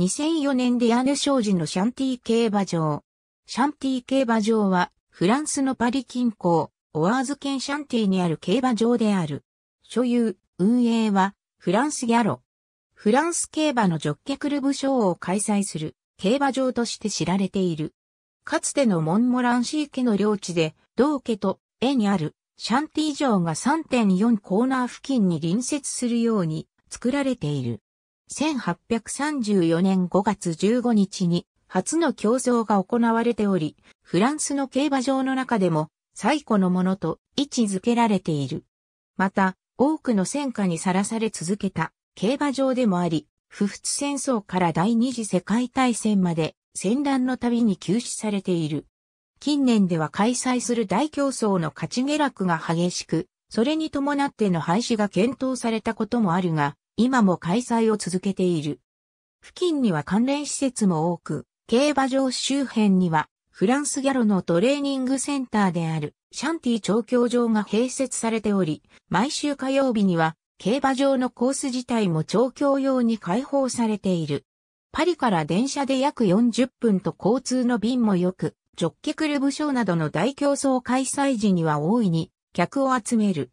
2004年ディアヌ商事のシャンティ競馬場。シャンティ競馬場は、フランスのパリ近郊、オアーズ県シャンティにある競馬場である。所有、運営は、フランスギャロ。フランス競馬のジョッケクルブ賞を開催する、競馬場として知られている。かつてのモンモランシー家の領地で、同家と、絵にある、シャンティ城が3.4コーナー付近に隣接するように作られている。1834年5月15日に初の競争が行われており、フランスの競馬場の中でも最古のものと位置づけられている。また、多くの戦火にさらされ続けた競馬場でもあり、不仏戦争から第二次世界大戦まで戦乱の度に休止されている。近年では開催する大競争の勝ち下落が激しく、それに伴っての廃止が検討されたこともあるが、今も開催を続けている。付近には関連施設も多く、競馬場周辺にはフランスギャロのトレーニングセンターであるシャンティ調教場が併設されており、毎週火曜日には競馬場のコース自体も調教用に開放されている。パリから電車で約40分と交通の便も良く、ジョッケクルブ賞などの大競争開催時には大いに客を集める。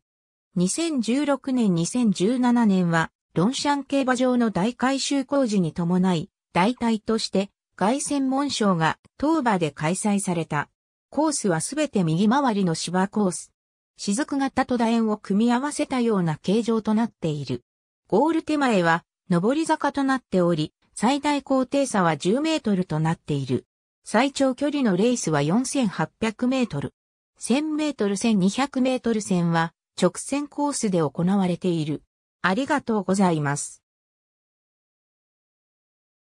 2016年2017年はロンシャン競馬場の大改修工事に伴い、代替として、外線門賞が当馬で開催された。コースはすべて右回りの芝コース。雫型と楕円を組み合わせたような形状となっている。ゴール手前は上り坂となっており、最大高低差は10メートルとなっている。最長距離のレースは4800メートル。1000メートル1200メートル線は直線コースで行われている。ありがとうございます。